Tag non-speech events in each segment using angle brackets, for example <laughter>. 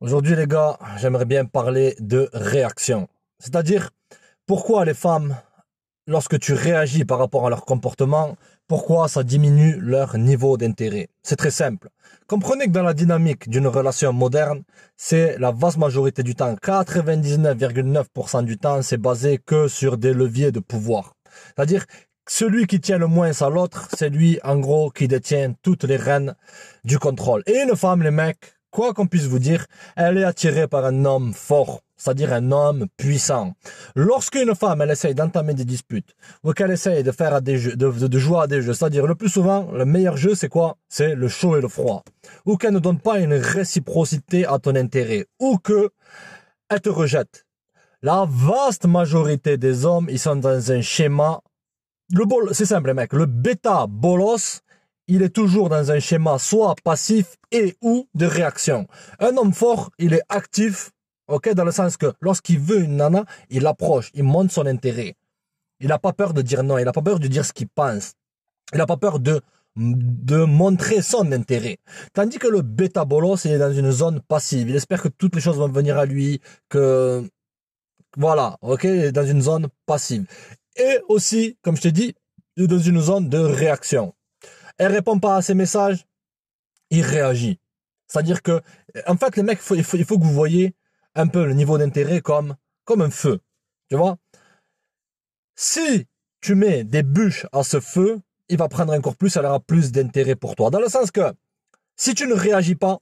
Aujourd'hui, les gars, j'aimerais bien parler de réaction. C'est-à-dire, pourquoi les femmes, lorsque tu réagis par rapport à leur comportement, pourquoi ça diminue leur niveau d'intérêt C'est très simple. Comprenez que dans la dynamique d'une relation moderne, c'est la vaste majorité du temps, 99,9% du temps, c'est basé que sur des leviers de pouvoir. C'est-à-dire, celui qui tient le moins à l'autre, c'est lui, en gros, qui détient toutes les rênes du contrôle. Et une femme, les mecs, quoi qu'on puisse vous dire, elle est attirée par un homme fort, c'est-à-dire un homme puissant. Lorsqu'une femme, elle essaye d'entamer des disputes, ou qu'elle essaye de faire à des jeux, de, de, jouer à des jeux, c'est-à-dire le plus souvent, le meilleur jeu, c'est quoi? C'est le chaud et le froid. Ou qu'elle ne donne pas une réciprocité à ton intérêt. Ou que, elle te rejette. La vaste majorité des hommes, ils sont dans un schéma. Le bol, c'est simple, mec. Le bêta bolos, il est toujours dans un schéma soit passif et ou de réaction. Un homme fort, il est actif, ok, dans le sens que lorsqu'il veut une nana, il approche, il montre son intérêt. Il n'a pas peur de dire non, il n'a pas peur de dire ce qu'il pense. Il n'a pas peur de, de montrer son intérêt. Tandis que le bêta bolos, il est dans une zone passive. Il espère que toutes les choses vont venir à lui, que, voilà, ok, il est dans une zone passive. Et aussi, comme je t'ai dit, il est dans une zone de réaction elle répond pas à ses messages, il réagit. C'est-à-dire que, en fait, le mec, il, faut, il, faut, que vous voyez un peu le niveau d'intérêt comme, comme un feu. Tu vois Si tu mets des bûches à ce feu, il va prendre encore plus, elle aura plus d'intérêt pour toi. Dans le sens que, si tu ne réagis pas,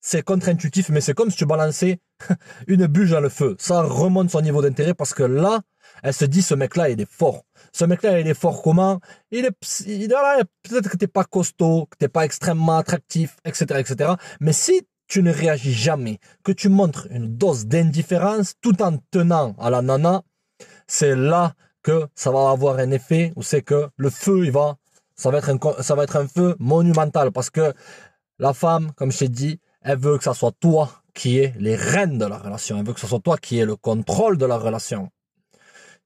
c'est contre-intuitif, mais c'est comme si tu balançais <laughs> une bûche dans le feu. Ça remonte son niveau d'intérêt parce que là, elle se dit, ce mec-là, il est fort. Ce mec-là, il est fort comment Il est, peut-être que n'es pas costaud, que t'es pas extrêmement attractif, etc., etc. Mais si tu ne réagis jamais, que tu montres une dose d'indifférence tout en tenant à la nana, c'est là que ça va avoir un effet où c'est que le feu, va, ça va être un, feu monumental parce que la femme, comme je t'ai dit, elle veut que ce soit toi qui est les rênes de la relation. Elle veut que ce soit toi qui est le contrôle de la relation.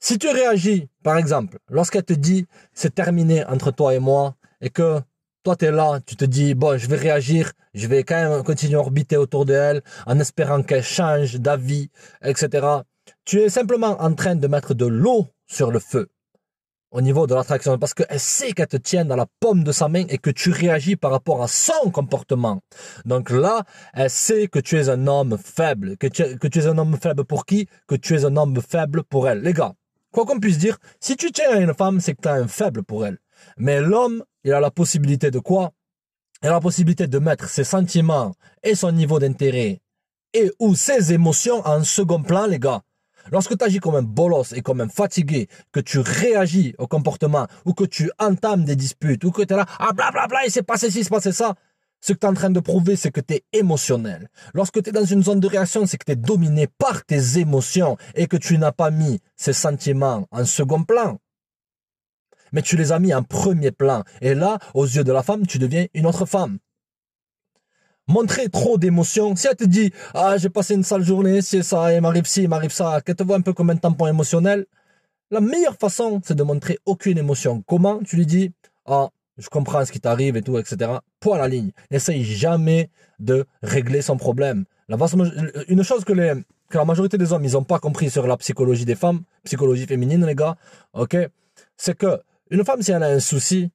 Si tu réagis, par exemple, lorsqu'elle te dit c'est terminé entre toi et moi, et que toi tu es là, tu te dis bon, je vais réagir, je vais quand même continuer à orbiter autour de elle en espérant qu'elle change d'avis, etc. Tu es simplement en train de mettre de l'eau sur le feu au niveau de l'attraction parce qu'elle sait qu'elle te tient dans la pomme de sa main et que tu réagis par rapport à son comportement. Donc là, elle sait que tu es un homme faible, que tu, que tu es un homme faible pour qui Que tu es un homme faible pour elle. Les gars, Quoi qu'on puisse dire, si tu tiens à une femme, c'est que tu as un faible pour elle. Mais l'homme, il a la possibilité de quoi Il a la possibilité de mettre ses sentiments et son niveau d'intérêt et ou ses émotions en second plan, les gars. Lorsque tu agis comme un bolos et comme un fatigué, que tu réagis au comportement, ou que tu entames des disputes, ou que tu es là, ah blablabla, bla, bla, il s'est passé ci, il s'est passé ça, ce que tu es en train de prouver, c'est que tu es émotionnel. Lorsque tu es dans une zone de réaction, c'est que tu es dominé par tes émotions et que tu n'as pas mis ces sentiments en second plan. Mais tu les as mis en premier plan. Et là, aux yeux de la femme, tu deviens une autre femme. Montrer trop d'émotions. Si elle te dit Ah, j'ai passé une sale journée, c'est ça, il m'arrive ci, il m'arrive ça, qu'elle te voit un peu comme un tampon émotionnel, la meilleure façon, c'est de montrer aucune émotion. Comment Tu lui dis Ah, je comprends ce qui t'arrive et tout, etc. Point à la ligne. N'essaye jamais de régler son problème. La vaste, une chose que, les, la majorité des hommes, ils n'ont pas compris sur la psychologie des femmes, psychologie féminine, les gars, ok, c'est que une femme, si elle a un souci,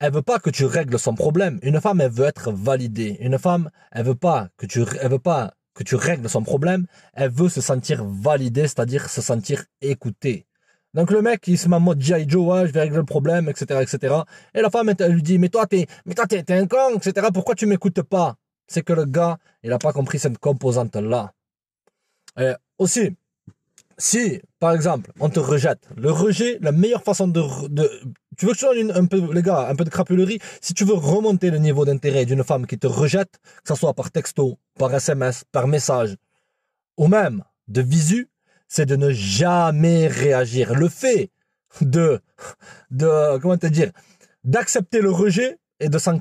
elle veut pas que tu règles son problème. Une femme, elle veut être validée. Une femme, elle veut pas que tu, elle veut pas que tu règles son problème. Elle veut se sentir validée, c'est-à-dire se sentir écoutée. Donc le mec, il se met en mode G.I. Joe, je vais régler le problème, etc., etc. Et la femme, elle lui dit, mais toi, t'es, mais un con, etc. Pourquoi tu m'écoutes pas C'est que le gars, il n'a pas compris cette composante-là. aussi, si, par exemple, on te rejette, le rejet, la meilleure façon de, tu veux que je donne un peu, les gars, un peu de crapulerie, si tu veux remonter le niveau d'intérêt d'une femme qui te rejette, que ce soit par texto, par SMS, par message, ou même de visu, c'est de ne jamais réagir. Le fait de, de, comment te dire, d'accepter le rejet et de s'en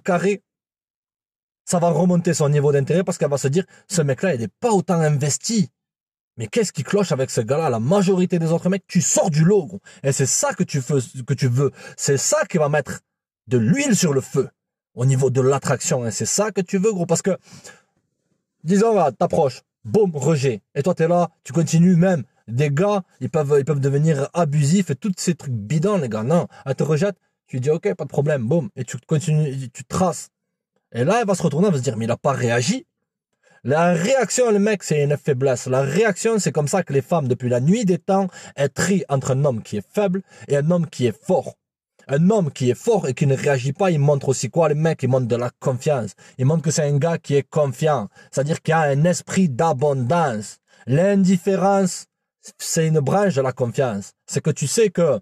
ça va remonter son niveau d'intérêt parce qu'elle va se dire, ce mec-là, il n'est pas autant investi. Mais qu'est-ce qui cloche avec ce gars-là La majorité des autres mecs, tu sors du lot, gros. Et c'est ça que tu veux, que tu veux. C'est ça qui va mettre de l'huile sur le feu au niveau de l'attraction. Et c'est ça que tu veux, gros. Parce que, disons, là, t'approches, boum, rejet. Et toi, t'es là, tu continues même des gars, ils peuvent, ils peuvent devenir abusifs et tous ces trucs bidons, les gars. Non, elle te rejette, tu dis ok, pas de problème, boum, et tu continues, tu traces. Et là, elle va se retourner, elle va se dire, mais il n'a pas réagi. La réaction, le mec, c'est une faiblesse. La réaction, c'est comme ça que les femmes, depuis la nuit des temps, elles trient entre un homme qui est faible et un homme qui est fort. Un homme qui est fort et qui ne réagit pas, il montre aussi quoi, les mecs Il montre de la confiance. Il montre que c'est un gars qui est confiant. C'est-à-dire qu'il a un esprit d'abondance. L'indifférence, c'est une branche de la confiance. C'est que tu sais que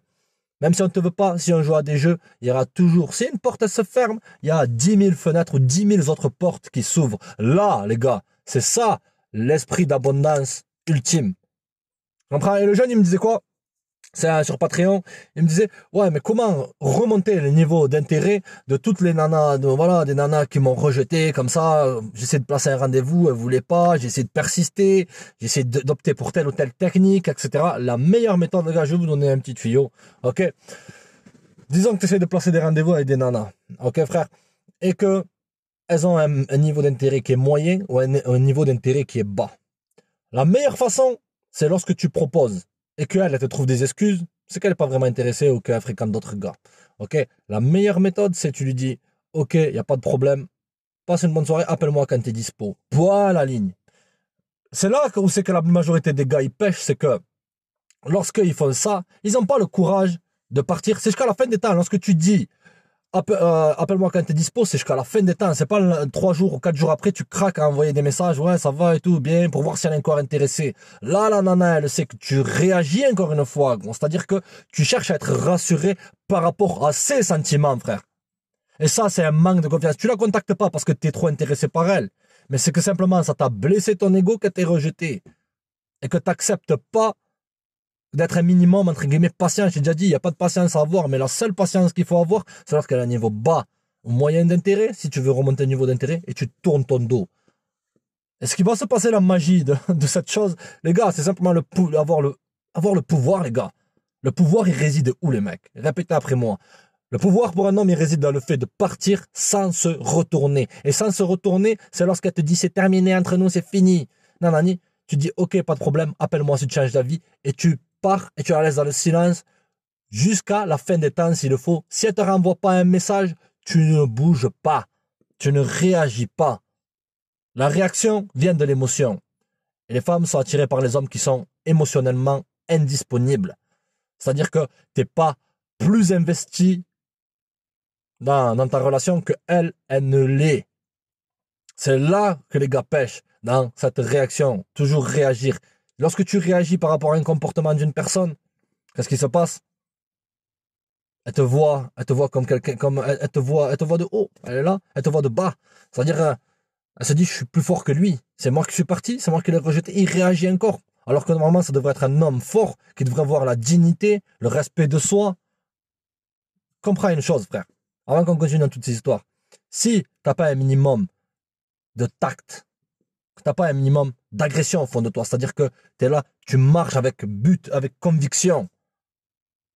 même si on ne te veut pas, si on joue à des jeux, il y aura toujours, si une porte se ferme, il y a 10 000 fenêtres ou 10 000 autres portes qui s'ouvrent. Là, les gars, c'est ça l'esprit d'abondance ultime. Et le jeune, il me disait quoi ça, sur Patreon, il me disait ouais mais comment remonter le niveau d'intérêt de toutes les nanas, voilà des nanas qui m'ont rejeté comme ça, j'essaie de placer un rendez-vous, elles voulaient pas, j'essaie de persister, j'essaie d'opter pour telle ou telle technique, etc. La meilleure méthode, les gars, je vais vous donner un petit tuyau, ok Disons que tu essaies de placer des rendez-vous avec des nanas, ok frère, et que elles ont un, niveau d'intérêt qui est moyen ou un niveau d'intérêt qui est bas. La meilleure façon, c'est lorsque tu proposes et qu'elle, te trouve des excuses, c'est qu'elle n'est pas vraiment intéressée ou qu'elle fréquente d'autres gars. Ok La meilleure méthode, c'est tu lui dis Ok, il n'y a pas de problème, passe une bonne soirée, appelle-moi quand tu es dispo. Voilà la ligne. C'est là où c'est que la majorité des gars ils pêchent, c'est que lorsqu'ils font ça, ils n'ont pas le courage de partir. C'est jusqu'à la fin des temps, lorsque tu dis euh, appelle-moi quand tu es dispo, c'est jusqu'à la fin des temps. C'est pas trois jours ou quatre jours après, tu craques à envoyer des messages, ouais, ça va et tout, bien, pour voir si elle est encore intéressée. Là, la nana, elle sait que tu réagis encore une fois. C'est-à-dire que tu cherches à être rassuré par rapport à ses sentiments, frère. Et ça, c'est un manque de confiance. Tu la contactes pas parce que tu es trop intéressé par elle. Mais c'est que simplement, ça t'a blessé ton ego que t'es rejeté. Et que t'acceptes pas d'être un minimum, entre guillemets, patient. J'ai déjà dit, il n'y a pas de patience à avoir, mais la seule patience qu'il faut avoir, c'est lorsqu'elle est à un niveau bas, moyen d'intérêt, si tu veux remonter un niveau d'intérêt, et tu tournes ton dos. est ce qu'il va se passer, la magie <laughs> de, cette chose, les gars, c'est simplement le, avoir, le, avoir le pouvoir, les gars. Le pouvoir, il réside où, les mecs Répétez après moi. Le pouvoir pour un homme, il réside dans le fait de partir sans se retourner. Et sans se retourner, c'est lorsqu'elle te dit c'est terminé entre nous, c'est fini. Nanani, tu dis ok, pas de problème, appelle-moi si tu changes d'avis et tu et tu la laisses dans le silence jusqu'à la fin des temps s'il le faut. Si elle ne te renvoie pas un message, tu ne bouges pas, tu ne réagis pas. La réaction vient de l'émotion. Et les femmes sont attirées par les hommes qui sont émotionnellement indisponibles. C'est-à-dire que tu n'es pas plus investi dans, dans ta relation que elle, elle ne l'est. C'est là que les gars pêchent, dans cette réaction, toujours réagir. Lorsque tu réagis par rapport à un comportement d'une personne, qu'est-ce qui se passe Elle te voit, elle te voit comme quelqu'un, comme elle, te voit, elle te de haut, elle est là, elle te voit de bas. C'est-à-dire, euh, elle se dit, je suis plus fort que lui. C'est moi qui suis parti, c'est moi qui l'ai rejeté. Il réagit encore. Alors que normalement, ça devrait être un homme fort qui devrait avoir la dignité, le respect de soi. Comprends une chose, frère. Avant qu'on continue dans toutes ces histoires, si tu n'as pas un minimum de tact, que tu n'as pas un minimum d'agression au fond de toi. C'est-à-dire que tu es là, tu marches avec but, avec conviction.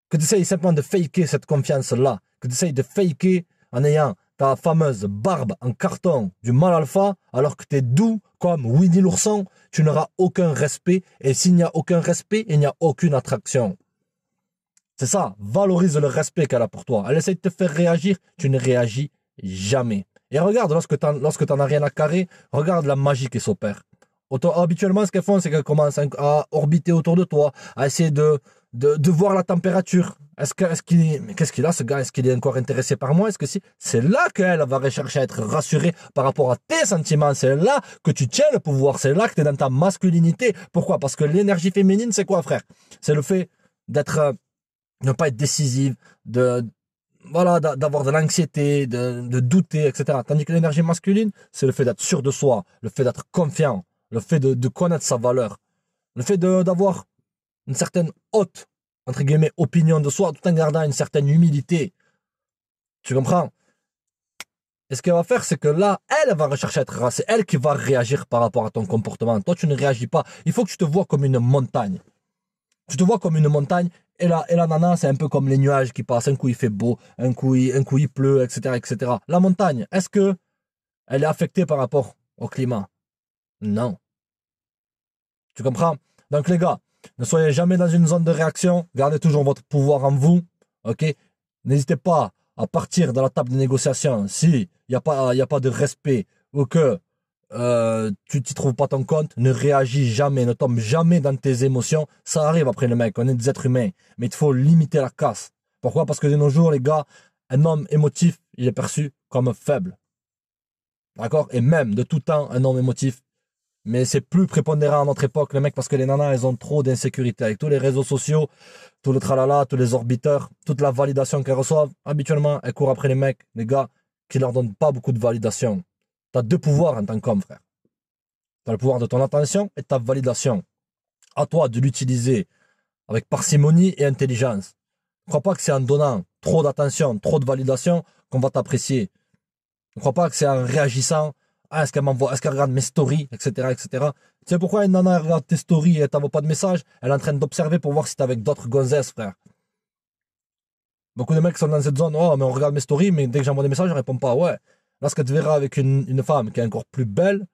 Que tu essayes simplement de faker cette confiance-là. Que tu essayes de faker en ayant ta fameuse barbe en carton du mal alpha, alors que tu es doux comme Winnie l'ourson, tu n'auras aucun respect. Et s'il n'y a aucun respect, il n'y a aucune attraction. C'est ça, valorise le respect qu'elle a pour toi. Elle essaie de te faire réagir, tu ne réagis jamais. Et regarde, lorsque tu n'en as rien à carrer, regarde la magie qui s'opère. Habituellement, ce qu'elles font, c'est qu'elles commencent à orbiter autour de toi, à essayer de, de, de voir la température. Est-ce qu'est-ce qu'il qu'est-ce qu'il a ce gars Est-ce qu'il est encore intéressé par moi Est-ce que si c'est là qu'elle va rechercher à être rassurée par rapport à tes sentiments C'est là que tu tiens le pouvoir. C'est là que tu es dans ta masculinité. Pourquoi Parce que l'énergie féminine, c'est quoi, frère C'est le fait d'être euh, ne pas être décisive, de voilà, d'avoir de l'anxiété, de, douter, etc. Tandis que l'énergie masculine, c'est le fait d'être sûr de soi, le fait d'être confiant, le fait de, connaître sa valeur, le fait d'avoir une certaine haute, entre guillemets, opinion de soi, tout en gardant une certaine humilité. Tu comprends Et ce qu'elle va faire, c'est que là, elle va rechercher à être c'est elle qui va réagir par rapport à ton comportement. Toi, tu ne réagis pas. Il faut que tu te vois comme une montagne. Tu te vois comme une montagne et la, et nana, c'est un peu comme les nuages qui passent. Un coup, il fait beau, un coup, il, un coup, pleut, etc., La montagne, est-ce que elle est affectée par rapport au climat Non. Tu comprends Donc, les gars, ne soyez jamais dans une zone de réaction. Gardez toujours votre pouvoir en vous. OK N'hésitez pas à partir de la table de négociation si il n'y a, pas, y a pas de respect ou que euh, tu t'y trouves pas ton compte, ne réagis jamais, ne tombe jamais dans tes émotions. Ça arrive après le mec, on est des êtres humains, mais il faut limiter la casse. Pourquoi Parce que de nos jours, les gars, un homme émotif, il est perçu comme faible. D'accord Et même de tout temps, un homme émotif. Mais c'est plus prépondérant à notre époque, les mecs, parce que les nanas, elles ont trop d'insécurité. Avec tous les réseaux sociaux, tout le tralala, tous les orbiteurs, toute la validation qu'elles reçoivent, habituellement, elles courent après les mecs, les gars, qui leur donnent pas beaucoup de validation. Tu deux pouvoirs en tant qu'homme, frère. Tu as le pouvoir de ton attention et ta validation. À toi de l'utiliser avec parcimonie et intelligence. Ne crois pas que c'est en donnant trop d'attention, trop de validation qu'on va t'apprécier. Ne crois pas que c'est en réagissant à ah, est-ce qu'elle m'envoie, est-ce regarde mes stories, etc., etc. Tu sais pourquoi une nana regarde tes stories et t'envoie pas de message Elle est en train d'observer pour voir si t'es avec d'autres gonzesses, frère. Beaucoup de mecs sont dans cette zone, oh, mais on regarde mes stories, mais dès que j'envoie des messages, je réponds pas, ouais. Lorsque tu verras avec une, une femme qui est encore plus belle,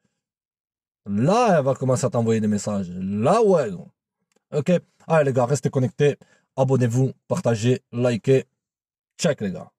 là, elle va commencer à t'envoyer des messages. Là, ouais. Ok. Allez, les gars, restez connectés. Abonnez-vous, partagez, likez. Check, les gars.